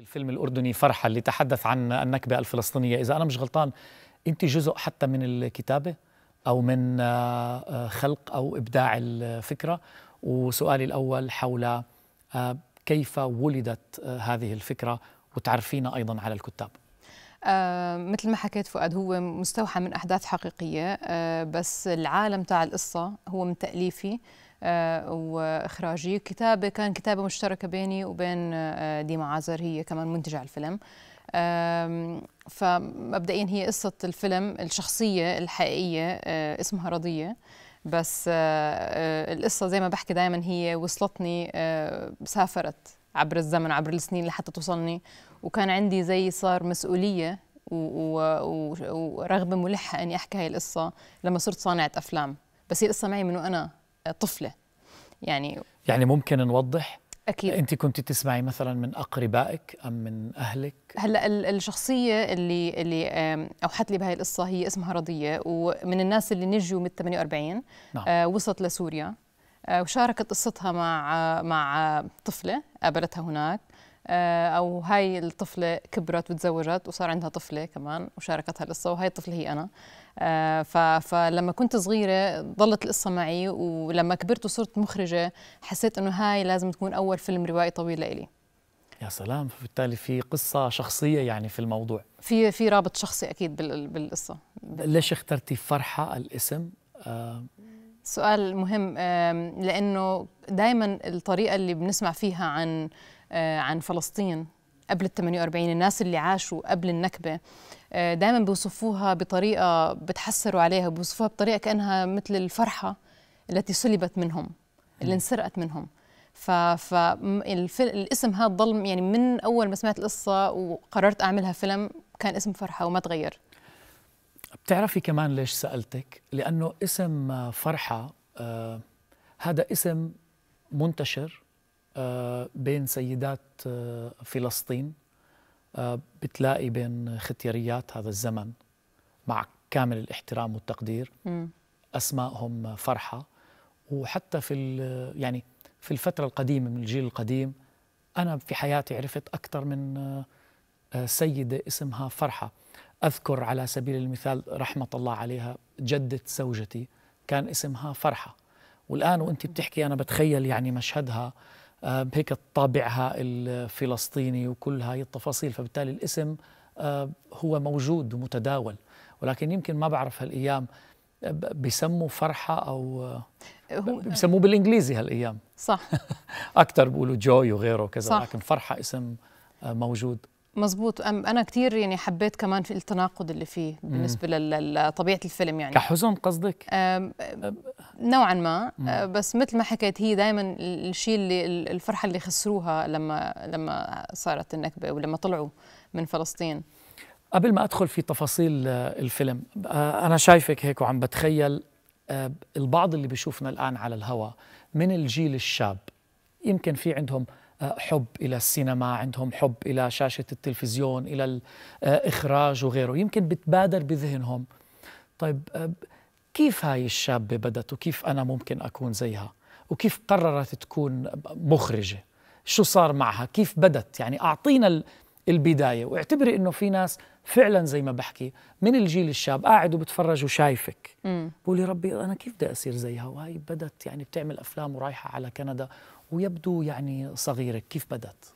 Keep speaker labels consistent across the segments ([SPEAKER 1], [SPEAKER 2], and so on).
[SPEAKER 1] الفيلم الأردني فرحة اللي تحدث عن النكبة الفلسطينية إذا أنا مش غلطان أنت جزء حتى من الكتابة أو من آه، آه، خلق أو إبداع الفكرة وسؤالي الأول حول آه، كيف ولدت هذه الفكرة وتعرفينا أيضا على الكتاب
[SPEAKER 2] آه مثل ما حكيت فؤاد هو مستوحى من أحداث حقيقية آه بس العالم تاع القصة هو من تأليفي آه، واخراجي كتابه كان كتابه مشتركه بيني وبين آه، ديما عازر هي كمان منتجه الفيلم فمبدئيا هي قصه الفيلم الشخصيه الحقيقيه آه، اسمها رضيه بس القصه زي ما بحكي دائما هي وصلتني سافرت عبر الزمن عبر السنين لحتى توصلني وكان عندي زي صار مسؤوليه ورغبه ملحه اني احكي هاي القصه لما صرت صانعه افلام بس هي القصه معي من وانا طفله يعني
[SPEAKER 1] يعني ممكن نوضح اكيد انت كنت تسمعي مثلا من اقربائك ام من اهلك
[SPEAKER 2] هلا الشخصيه اللي اللي اوحت لي بهاي القصه هي اسمها رضيه ومن الناس اللي نجوا من 48 نعم. آه، وصلت لسوريا آه، وشاركت قصتها مع آه، مع طفله قابلتها هناك او هاي الطفله كبرت وتزوجت وصار عندها طفله كمان وشاركتها القصه وهاي الطفله هي انا آه، فلما كنت صغيره ضلت القصه معي ولما كبرت وصرت مخرجه حسيت انه هاي لازم تكون اول فيلم روائي طويل لإلي
[SPEAKER 1] يا سلام فبالتالي في قصه شخصيه يعني في الموضوع
[SPEAKER 2] في في رابط شخصي اكيد بالقصه
[SPEAKER 1] ليش اخترتي فرحه الاسم آه
[SPEAKER 2] سؤال مهم لانه دائما الطريقه اللي بنسمع فيها عن آه، عن فلسطين قبل ال 48 الناس اللي عاشوا قبل النكبه آه، دائما بيوصفوها بطريقه بتحسروا عليها بيوصفوها بطريقه كانها مثل الفرحه التي سلبت منهم اللي انسرقت منهم ف الاسم هذا ضل يعني من اول ما سمعت القصه وقررت اعملها فيلم كان اسم فرحه وما تغير
[SPEAKER 1] بتعرفي كمان ليش سالتك لانه اسم فرحه آه هذا اسم منتشر آه، بين سيدات آه، فلسطين آه، بتلاقي بين ختياريات هذا الزمن مع كامل الاحترام والتقدير اسمائهم فرحه وحتى في يعني في الفتره القديمه من الجيل القديم انا في حياتي عرفت اكثر من سيده اسمها فرحه اذكر على سبيل المثال رحمه الله عليها جده زوجتي كان اسمها فرحه والان وانت بتحكي انا بتخيل يعني مشهدها آه، بهيك طابعها الفلسطيني آه، وكل هاي التفاصيل فبالتالي الاسم آه، هو موجود ومتداول ولكن يمكن ما بعرف هالايام بيسموا فرحه او بيسموه بالانجليزي هالايام صح اكثر بيقولوا جوي وغيره وكذا لكن فرحه اسم موجود
[SPEAKER 2] مزبوط انا كثير يعني حبيت كمان في التناقض اللي فيه بالنسبه لطبيعه الفيلم يعني كحزن قصدك نوعا ما آه، بس مثل ما حكيت هي دائما الشيء اللي الفرحه اللي خسروها لما لما صارت النكبه ولما طلعوا من فلسطين
[SPEAKER 1] قبل ما ادخل في تفاصيل آه، الفيلم آه، انا شايفك هيك وعم بتخيل البعض اللي بيشوفنا الان على الهواء من الجيل الشاب يمكن في عندهم حب الى السينما، عندهم حب الى شاشه التلفزيون، الى الاخراج وغيره، يمكن بتبادر بذهنهم طيب كيف هاي الشابة بدت وكيف أنا ممكن أكون زيها وكيف قررت تكون مخرجة شو صار معها كيف بدت يعني أعطينا البداية واعتبري أنه في ناس فعلا زي ما بحكي من الجيل الشاب قاعد وبتفرج وشايفك بقول يا ربي أنا كيف بدي أصير زيها وهي بدت يعني بتعمل أفلام ورايحة على كندا ويبدو يعني صغيرة كيف بدت؟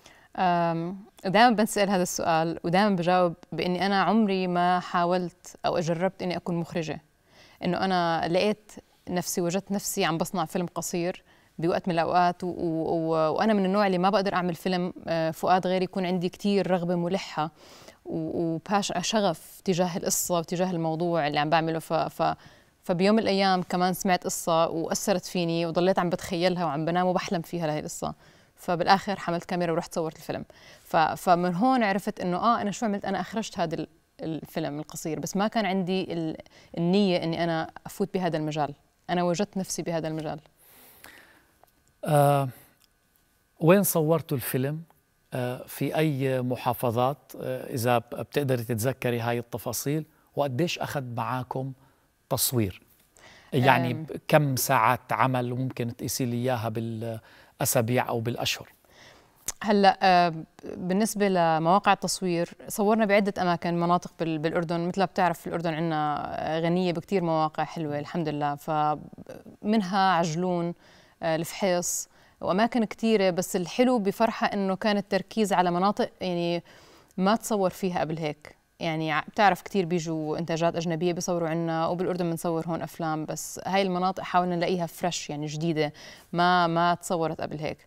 [SPEAKER 2] دائما بنسأل هذا السؤال ودائما بجاوب بإني أنا عمري ما حاولت أو جربت إني أكون مخرجة انه انا لقيت نفسي وجدت نفسي عم بصنع فيلم قصير بوقت من الاوقات وانا من النوع اللي ما بقدر اعمل فيلم آه، فؤاد غير يكون عندي كتير رغبه ملحه وباش شغف تجاه القصه وتجاه الموضوع اللي عم بعمله ف... ف... فبيوم من الايام كمان سمعت قصه واثرت فيني وضليت عم بتخيلها وعم بنام وبحلم فيها لهي القصه فبالاخر حملت كاميرا ورحت صورت الفيلم فمن هون عرفت انه اه انا شو عملت انا اخرجت هذا الفيلم القصير بس ما كان عندي النية أني أنا أفوت بهذا المجال أنا وجدت نفسي بهذا المجال
[SPEAKER 1] آه، وين صورت الفيلم؟ آه، في أي محافظات؟ آه، إذا بتقدري تتذكري هاي التفاصيل وقديش أخذ معاكم تصوير؟ يعني كم ساعات عمل ممكن تقيسي لي إياها بالأسابيع أو بالأشهر؟
[SPEAKER 2] هلا آه، بالنسبه لمواقع التصوير صورنا بعده اماكن مناطق بالاردن مثل ما بتعرف الاردن عندنا غنيه بكثير مواقع حلوه الحمد لله فمنها عجلون آه، الفحيص واماكن كثيره بس الحلو بفرحه انه كان التركيز على مناطق يعني ما تصور فيها قبل هيك يعني بتعرف كثير بيجوا انتاجات اجنبيه بيصوروا عنا وبالاردن بنصور هون افلام بس هاي المناطق حاولنا نلاقيها فريش يعني جديده ما ما تصورت قبل هيك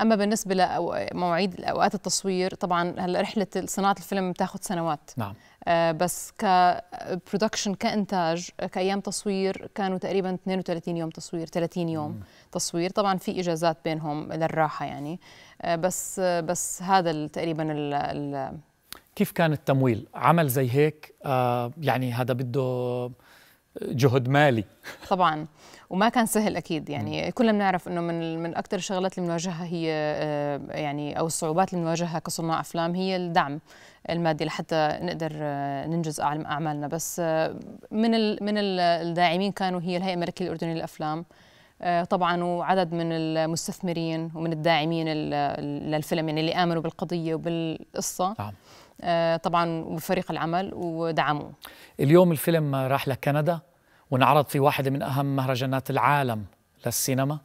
[SPEAKER 2] اما بالنسبه لمواعيد اوقات التصوير طبعا هلا رحله صناعه الفيلم بتاخذ سنوات نعم آه، بس كبرودكشن كانتاج كايام تصوير كانوا تقريبا 32 يوم تصوير 30 يوم مم. تصوير طبعا في اجازات بينهم للراحه يعني آه، بس بس هذا تقريبا ال
[SPEAKER 1] كيف كان التمويل عمل زي هيك آه يعني هذا بده جهد مالي
[SPEAKER 2] طبعا وما كان سهل اكيد يعني م. كلنا بنعرف انه من من اكثر الشغلات اللي بنواجهها هي آه، يعني او الصعوبات اللي بنواجهها كصناع افلام هي الدعم المادي لحتى نقدر آه، ننجز اعمالنا بس آه، من من الداعمين كانوا هي الهيئه الملكيه الاردنيه للافلام طبعا وعدد من المستثمرين ومن الداعمين للفيلم يعني اللي امنوا بالقضيه وبالقصه نعم. طبعا وفريق العمل ودعموه
[SPEAKER 1] اليوم الفيلم راح لكندا ونعرض في واحدة من أهم مهرجانات العالم للسينما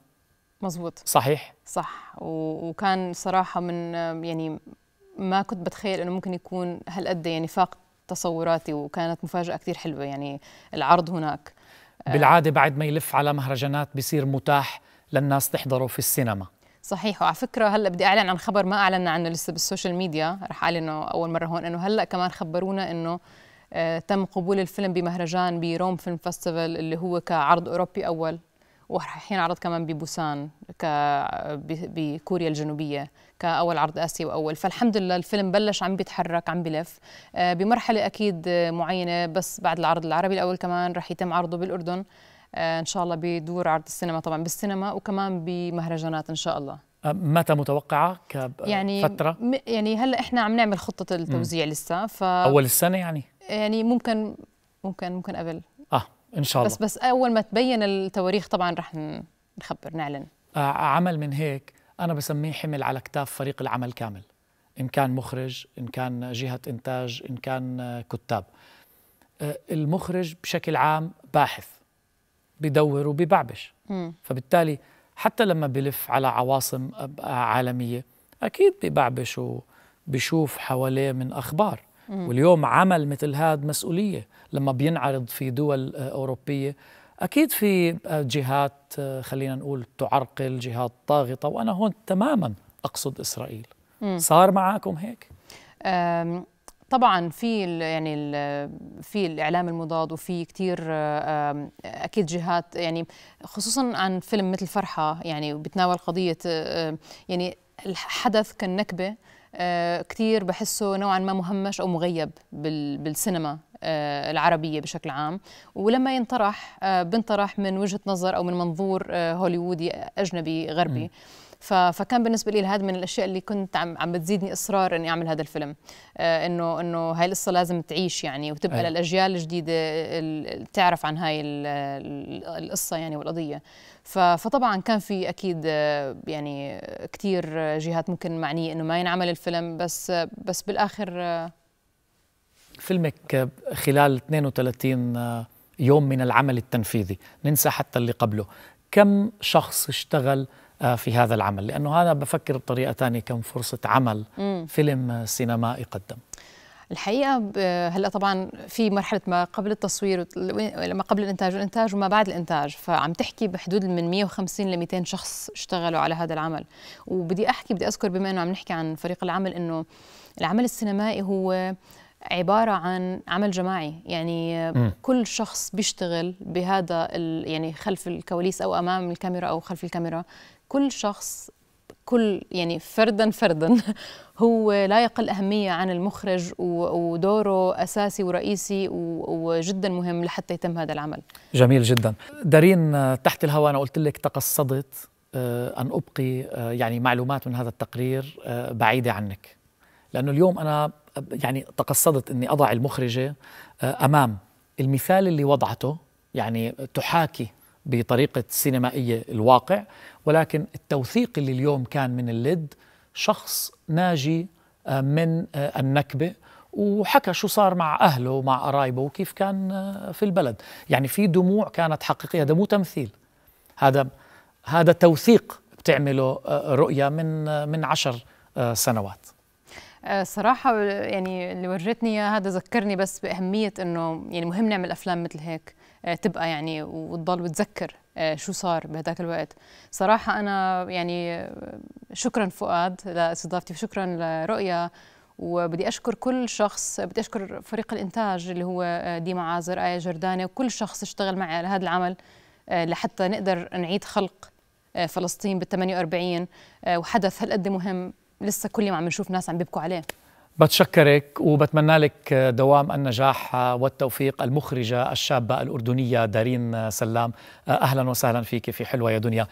[SPEAKER 1] مزبوط صحيح
[SPEAKER 2] صح وكان صراحة من يعني ما كنت بتخيل أنه ممكن يكون هالقد يعني فاق تصوراتي وكانت مفاجأة كثير حلوة يعني العرض هناك
[SPEAKER 1] بالعادة بعد ما يلف على مهرجانات بصير متاح للناس تحضره في السينما
[SPEAKER 2] صحيح وعلى فكره هلا بدي اعلن عن خبر ما اعلنا عنه لسه بالسوشيال ميديا رح اعلنه اول مره هون انه هلا كمان خبرونا انه آه، تم قبول الفيلم بمهرجان بروم فيلم فستيفال اللي هو كعرض أوروبي أول وراح ينعرض كمان ببوسان ك بكوريا الجنوبيه كاول عرض اسيا واول فالحمد لله الفيلم بلش عم بيتحرك عم بلف آه، بمرحله اكيد معينه بس بعد العرض العربي الاول كمان راح يتم عرضه بالاردن آه، ان شاء الله بدور عرض السينما طبعا بالسينما وكمان بمهرجانات ان شاء الله
[SPEAKER 1] متى متوقعه كفتره يعني
[SPEAKER 2] يعني هلا احنا عم نعمل خطه التوزيع م. لسه ف اول السنه يعني يعني ممكن ممكن ممكن قبل
[SPEAKER 1] اه ان شاء الله بس بس
[SPEAKER 2] اول ما تبين التواريخ طبعا رح نخبر نعلن
[SPEAKER 1] آه عمل من هيك انا بسميه حمل على كتاف فريق العمل كامل ان كان مخرج ان كان جهه انتاج ان كان آه، كتاب آه المخرج بشكل عام باحث بدور وببعبش م. فبالتالي حتى لما بلف على عواصم عالميه اكيد ببعبش وبشوف حواليه من اخبار واليوم عمل مثل هذا مسؤوليه لما بينعرض في دول آه، اوروبيه اكيد في آه، جهات آه، خلينا نقول تعرقل جهات طاغطه وانا هون تماما اقصد اسرائيل مم. صار معاكم هيك
[SPEAKER 2] طبعا في يعني في الاعلام المضاد وفي كثير اكيد جهات يعني خصوصا عن فيلم مثل فرحه يعني بتناول قضيه يعني الحدث نكبه آه، كثير بحسه نوعا ما مهمش او مغيب بالسينما آه، العربيه بشكل عام ولما ينطرح آه، بنطرح من وجهه نظر او من منظور هوليوودي اجنبي غربي م. فكان بالنسبه لي هذا من الاشياء اللي كنت عم عم بتزيدني اصرار اني اعمل هذا الفيلم آه، انه انه هاي القصه لازم تعيش يعني وتبقى أيه. للاجيال الجديده تعرف عن هاي القصه يعني والقضيه فطبعا كان في اكيد آه، يعني كثير جهات ممكن معنيه انه ما ينعمل الفيلم بس بس بالاخر آه،
[SPEAKER 1] فيلمك خلال 32 يوم من العمل التنفيذي ننسى حتى اللي قبله كم شخص اشتغل آه، في هذا العمل لأنه هذا بفكر بطريقة ثانية كم فرصة عمل فيلم سينمائي قدم
[SPEAKER 2] الحقيقة هلا طبعا في مرحلة ما قبل التصوير ما قبل الإنتاج والإنتاج وما بعد الإنتاج فعم تحكي بحدود من 150 ل 200 شخص اشتغلوا على هذا العمل وبدي أحكي بدي أذكر بما أنه عم نحكي عن فريق العمل أنه العمل السينمائي هو عبارة عن عمل جماعي يعني م. كل شخص بيشتغل بهذا يعني خلف الكواليس أو أمام الكاميرا أو خلف الكاميرا كل شخص كل يعني فردا فردا هو لا يقل أهمية عن المخرج ودوره أساسي ورئيسي وجدا مهم لحتى يتم هذا العمل
[SPEAKER 1] جميل جدا دارين تحت الهواء أنا قلت لك تقصدت آه، أن أبقي آه، يعني معلومات من هذا التقرير آه، بعيدة عنك لأنه اليوم أنا يعني تقصدت أني أضع المخرجة أمام المثال اللي وضعته يعني تحاكي بطريقة سينمائية الواقع ولكن التوثيق اللي اليوم كان من اللد شخص ناجي آه، من آه، النكبة وحكى شو صار مع أهله ومع قرايبه وكيف كان آه، في البلد يعني في دموع كانت حقيقية هذا مو تمثيل هذا هذا توثيق بتعمله رؤية من من عشر سنوات
[SPEAKER 2] صراحة يعني اللي ورتني إياه هذا ذكرني بس بأهمية إنه يعني مهم نعمل أفلام مثل هيك آه، تبقى يعني وتضل بتذكر آه، شو صار بهداك الوقت صراحة أنا يعني شكرا فؤاد لاستضافتي وشكرا لرؤيا وبدي اشكر كل شخص بدي اشكر فريق الانتاج اللي هو آه، ديما عازر آية جردانة وكل شخص اشتغل معي على هذا العمل لحتى نقدر نعيد خلق فلسطين بال 48 وحدث هالقد مهم لسه كل يوم عم نشوف ناس عم بيبكوا عليه
[SPEAKER 1] بتشكرك وبتمنى لك دوام النجاح والتوفيق المخرجة الشابة الأردنية دارين سلام أهلا وسهلا فيك في حلوة يا دنيا